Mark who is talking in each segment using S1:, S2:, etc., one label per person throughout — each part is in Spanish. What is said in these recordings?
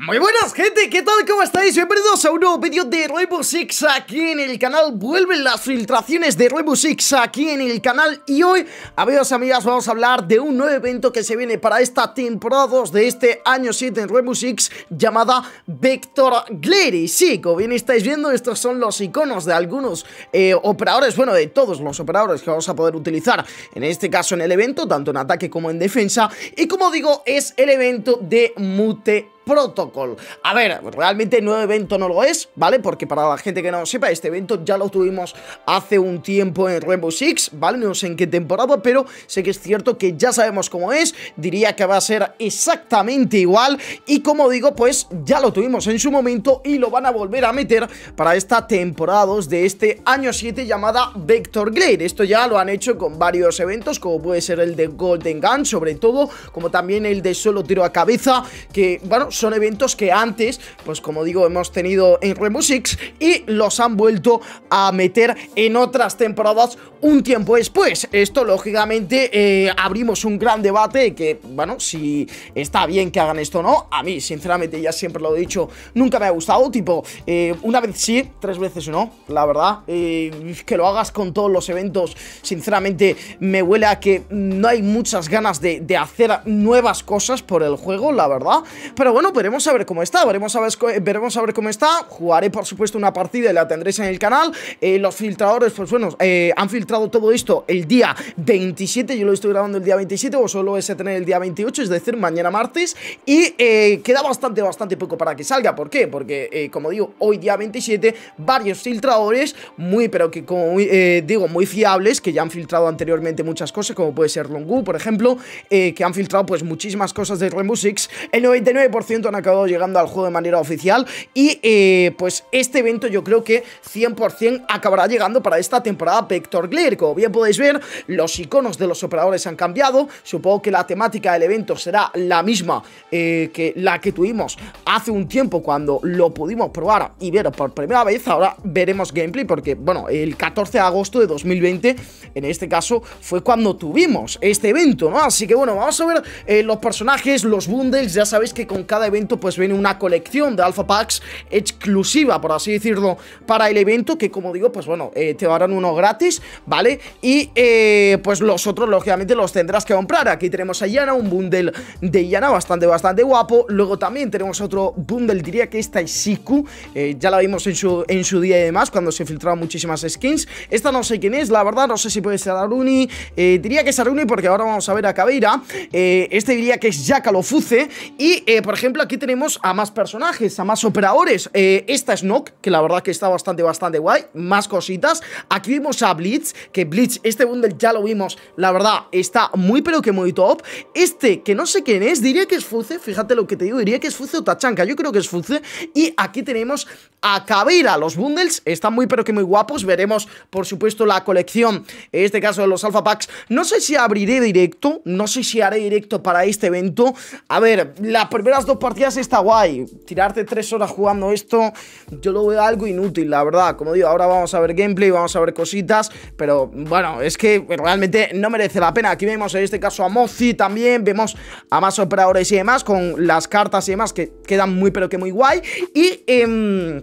S1: Muy buenas gente, ¿qué tal? ¿Cómo estáis? Bienvenidos a un nuevo vídeo de Rainbow Six aquí en el canal Vuelven las filtraciones de Rainbow Six aquí en el canal Y hoy, amigos amigas, vamos a hablar de un nuevo evento que se viene para esta temporada 2 de este año 7 en Rainbow Six Llamada Vector Glary Sí, como bien estáis viendo, estos son los iconos de algunos eh, operadores Bueno, de todos los operadores que vamos a poder utilizar En este caso en el evento, tanto en ataque como en defensa Y como digo, es el evento de Mute Protocol. A ver, realmente nuevo evento no lo es, ¿vale? Porque para la gente que no lo sepa, este evento ya lo tuvimos hace un tiempo en Rainbow Six, ¿vale? No sé en qué temporada, pero sé que es cierto que ya sabemos cómo es, diría que va a ser exactamente igual y como digo, pues ya lo tuvimos en su momento y lo van a volver a meter para esta temporada de este año 7 llamada Vector Glade. Esto ya lo han hecho con varios eventos, como puede ser el de Golden Gun, sobre todo, como también el de solo tiro a cabeza, que, bueno, son eventos que antes, pues como digo, hemos tenido en Remusix y los han vuelto a meter en otras temporadas un tiempo después. Esto, lógicamente, eh, abrimos un gran debate que, bueno, si está bien que hagan esto o no, a mí, sinceramente, ya siempre lo he dicho, nunca me ha gustado, tipo, eh, una vez sí, tres veces no, la verdad, eh, que lo hagas con todos los eventos, sinceramente, me huele a que no hay muchas ganas de hacer nuevas cosas por el juego, la verdad, pero bueno, veremos a ver cómo está, veremos a ver, veremos a cómo está. Jugaré, por supuesto, una partida y la tendréis en el canal. Eh, los filtradores, pues bueno, eh, han filtrado todo esto el día 27. Yo lo estoy grabando el día 27, o solo vais tener el día 28, es decir, mañana martes. Y eh, queda bastante, bastante poco para que salga. ¿Por qué? Porque, como digo, hoy día 27, varios filtradores, muy, pero que como digo, muy fiables, que ya han filtrado anteriormente muchas cosas, como puede ser Longu, por ejemplo, que han filtrado pues muchísimas cosas de Rainbow Six. El 99% han acabado llegando al juego de manera oficial y eh, pues este evento yo creo que 100% acabará llegando para esta temporada Pector Glare. Como bien podéis ver, los iconos de los operadores han cambiado, supongo que la temática del evento será la misma eh, que la que tuvimos hace un tiempo cuando lo pudimos probar y ver por primera vez, ahora veremos gameplay porque, bueno, el 14 de agosto de 2020, en este caso, fue cuando tuvimos este evento, ¿no? Así que bueno, vamos a ver eh, los personajes, los bundles, ya sabéis que con cada evento pues viene una colección de alpha packs exclusiva, por así decirlo, para el evento, que como digo, pues bueno, eh, te darán uno gratis, ¿vale? Y eh, pues los otros, lógicamente, los tendrás que comprar. Aquí tenemos a Yana, un bundle de Yana bastante, bastante guapo. Luego también tenemos otro bundle, diría que esta es Siku, eh, ya la vimos en su, en su día y demás, cuando se filtraron muchísimas skins. Esta no sé quién es, la verdad, no sé si puede ser Aruni, diría que es Aruni porque ahora vamos a ver a Caveira. este diría que es Yakalofuce y, por ejemplo, aquí tenemos a más personajes, a más operadores. Eh, esta es Nock, que la verdad que está bastante, bastante guay. Más cositas. Aquí vimos a Blitz, que Blitz, este bundle ya lo vimos. La verdad, está muy, pero que muy top. Este, que no sé quién es, diría que es Fuce. Fíjate lo que te digo, diría que es Fuce o Tachanka. Yo creo que es Fuce. Y aquí tenemos a Cabera. Los bundles están muy, pero que muy guapos. Veremos, por supuesto, la colección, en este caso de los Alpha Packs. No sé si abriré directo, no sé si haré directo para este evento. A ver, las primeras dos partidas está guay. Tirarte tres horas jugando esto, yo lo veo algo inútil, la verdad. Como digo, ahora vamos a ver gameplay, vamos a ver cositas, pero bueno, es que realmente no merece la pena. Aquí vemos en este caso a Mozi también, vemos a más operadores y demás, con las cartas y demás que quedan muy pero que muy guay. Y... en... Em,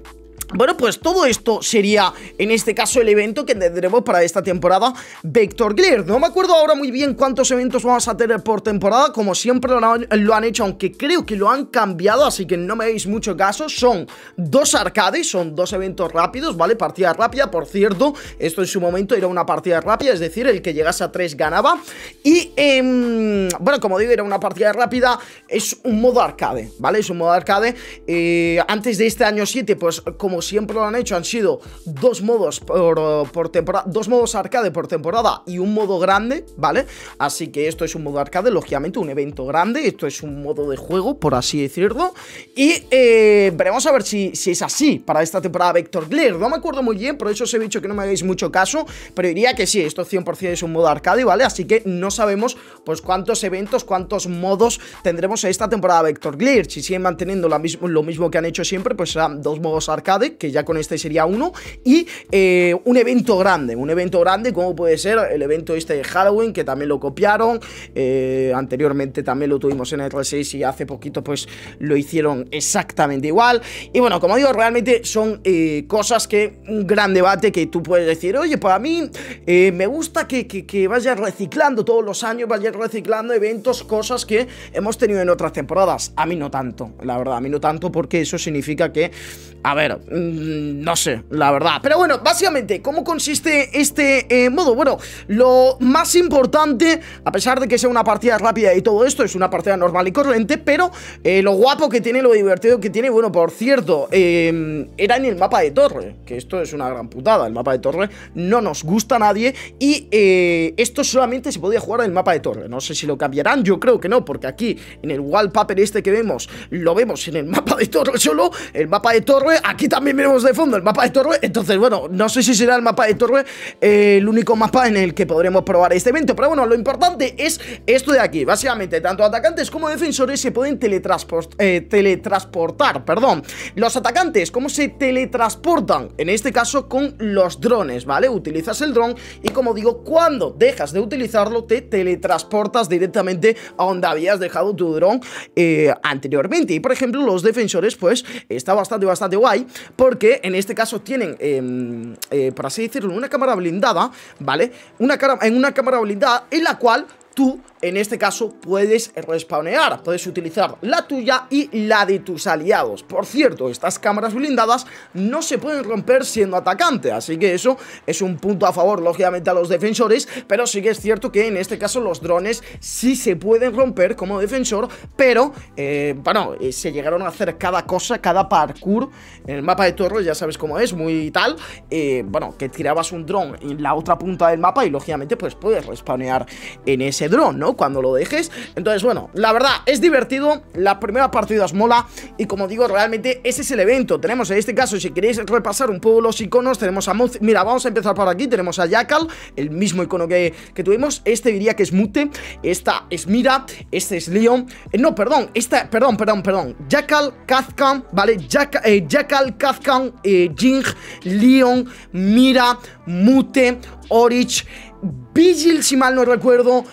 S1: bueno, pues todo esto sería, en este caso, el evento que tendremos para esta temporada Vector Glare. No me acuerdo ahora muy bien cuántos eventos vamos a tener por temporada, como siempre lo han, hecho, aunque creo que lo han cambiado, así que no me hagáis mucho caso. Son dos arcades, son dos eventos rápidos, ¿vale? Partida rápida, por cierto, esto en su momento era una partida rápida, es decir, el que llegase a 3 ganaba. Y, em, bueno, como digo, era una partida rápida, es un modo arcade, ¿vale? Es un modo arcade. Eh, antes de este año 7, pues como siempre lo han hecho, han sido dos modos por, temporada, dos modos arcade por temporada y un modo grande, ¿vale? Así que esto es un modo arcade, lógicamente, un evento grande, esto es un modo de juego, por así decirlo. Y eh, veremos a ver si, es así para esta temporada Vector Glare. No me acuerdo muy bien, por eso os he dicho que no me hagáis mucho caso, pero diría que sí, esto 100% es un modo arcade, ¿vale? Así que no sabemos pues cuántos eventos, cuántos modos tendremos en esta temporada Vector Glare. Si siguen manteniendo mismo, lo mismo que han hecho siempre, pues serán dos modos arcade que ya con este sería uno. Y eh, un evento grande, un evento grande como puede ser el evento este de Halloween, que también lo copiaron. Eh, anteriormente también lo tuvimos en el 6 y hace poquito pues lo hicieron exactamente igual. Y bueno, como digo, realmente son eh, cosas que un gran debate que tú puedes decir, oye, para mí me gusta que, que, que vayas reciclando todos los años, Vaya reciclando eventos, cosas que hemos tenido en otras temporadas. A mí no tanto, la verdad, a mí no tanto porque eso significa que, a ver, Mm, no sé, la verdad. Pero bueno, básicamente, ¿cómo consiste este eh, modo? Bueno, lo más importante, a pesar de que sea una partida rápida y todo esto, es una partida normal y corriente, pero eh, lo guapo que tiene, lo divertido que tiene, bueno, por cierto, em, era en el mapa de torre, que esto es una gran putada, el mapa de torre no nos gusta a nadie y eh, esto solamente se podía jugar en el mapa de torre. No sé si lo cambiarán, yo creo que no, porque aquí en el wallpaper este que vemos, lo vemos en el mapa de torre solo, el mapa de torre, aquí también Miremos de fondo el mapa de torre, Entonces, bueno, no sé si será el mapa de torre eh, el único mapa en el que podremos probar este evento. Pero bueno, lo importante es esto de aquí. Básicamente, tanto atacantes como defensores se pueden eh, teletransportar. Perdón. Los atacantes, ¿cómo se teletransportan? En este caso, con los drones, ¿vale? Utilizas el dron y, como digo, cuando dejas de utilizarlo, te teletransportas directamente a donde habías dejado tu dron eh, anteriormente. Y, por ejemplo, los defensores, pues, está bastante, bastante guay porque en este caso tienen, eh, eh, por así decirlo, una cámara blindada, ¿vale? Una cara, en una cámara blindada en la cual tú en este caso puedes respawnear, puedes utilizar la tuya y la de tus aliados. Por cierto, estas cámaras blindadas no se pueden romper siendo atacante, así que eso es un punto a favor, lógicamente, a los defensores, pero sí que es cierto que en este caso los drones sí se pueden romper como defensor, pero, eh, bueno, eh, se llegaron a hacer cada cosa, cada parkour en el mapa de Torres, ya sabes cómo es, muy tal, eh, bueno, que tirabas un dron en la otra punta del mapa y, lógicamente, pues puedes respawnear en ese dron, ¿no? Cuando lo dejes Entonces, bueno, la verdad, es divertido La primera partida es mola Y como digo, realmente ese es el evento Tenemos en este caso, si queréis repasar un poco los iconos Tenemos a Moz, mira, vamos a empezar por aquí Tenemos a Jackal, el mismo icono que, tuvimos Este diría que es Mute Esta es Mira, este es Leon eh, No, perdón, esta, perdón, perdón, perdón Jackal, Kazkan, ¿vale? Eh, Jackal, Kazkan, eh, Jing, Leon, Mira, Mute, Orich, Vigil, si mal no recuerdo,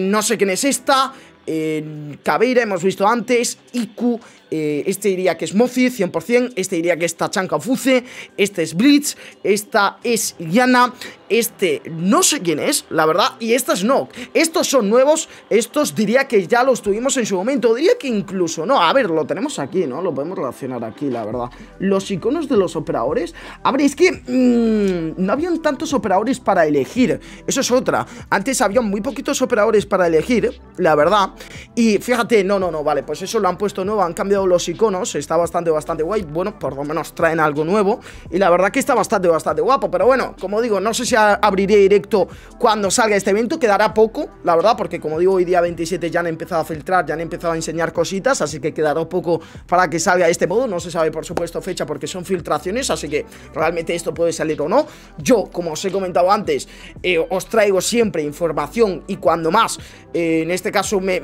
S1: no sé quién es esta, hemos visto antes, Iku eh, este diría que es Mozi, 100%, este diría que es Chanca Fuce, este es Blitz, esta es Yana, este no sé quién es, la verdad, y esta es Nock. Estos son nuevos, estos diría que ya los tuvimos en su momento, diría que incluso, no, a ver, lo tenemos aquí, ¿no? Lo podemos relacionar aquí, la verdad. Los iconos de los operadores, a ver, es que mm, no habían tantos operadores para elegir, eso es otra. Antes había muy poquitos operadores para elegir, la verdad, y fíjate, no, no, no, vale, pues eso lo han puesto nuevo, han cambiado los iconos, está bastante, bastante guay. Bueno, por lo menos traen algo nuevo. Y la verdad que está bastante, bastante guapo. Pero bueno, como digo, no sé si abriré directo cuando salga este evento. Quedará poco, la verdad, porque como digo, hoy día 27 ya han empezado a filtrar, ya han empezado a enseñar cositas. Así que quedará poco para que salga este modo. No se sabe, por supuesto, fecha porque son filtraciones. Así que realmente esto puede salir o no. Yo, como os he comentado antes, eh, os traigo siempre información y cuando más, eh, en este caso, me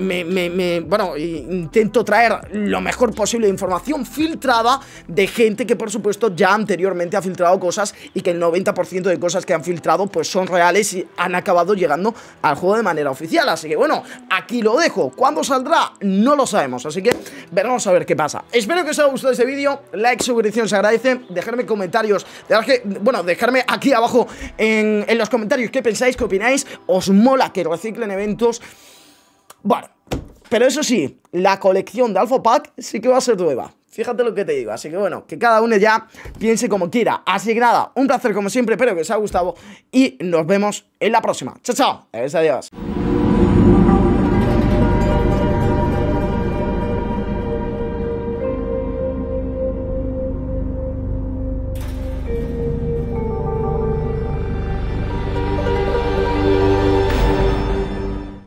S1: bueno, intento traer lo mejor posible información filtrada de gente que por supuesto ya anteriormente ha filtrado cosas y que el 90% de cosas que han filtrado pues son reales y han acabado llegando al juego de manera oficial. Así que bueno, aquí lo dejo. ¿Cuándo saldrá? No lo sabemos, así que veremos a ver qué pasa. Espero que os haya gustado este vídeo, like, suscripción se agradece, dejarme comentarios, que bueno, dejarme aquí abajo en, en los comentarios qué pensáis, qué opináis, os mola que reciclen eventos. Bueno, pero eso sí, la colección de Alpha Pack sí que va a ser nueva. Fíjate lo que te digo, así que bueno, que cada uno ya piense como quiera. Así que nada, un placer como siempre, espero que os haya gustado y nos vemos en la próxima. Chao, chao, adiós. adiós.